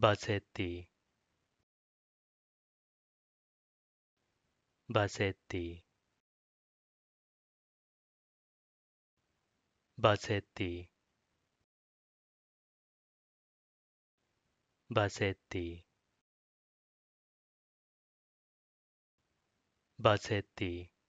Bassetti Bassetti Bassetti Bassetti Bassetti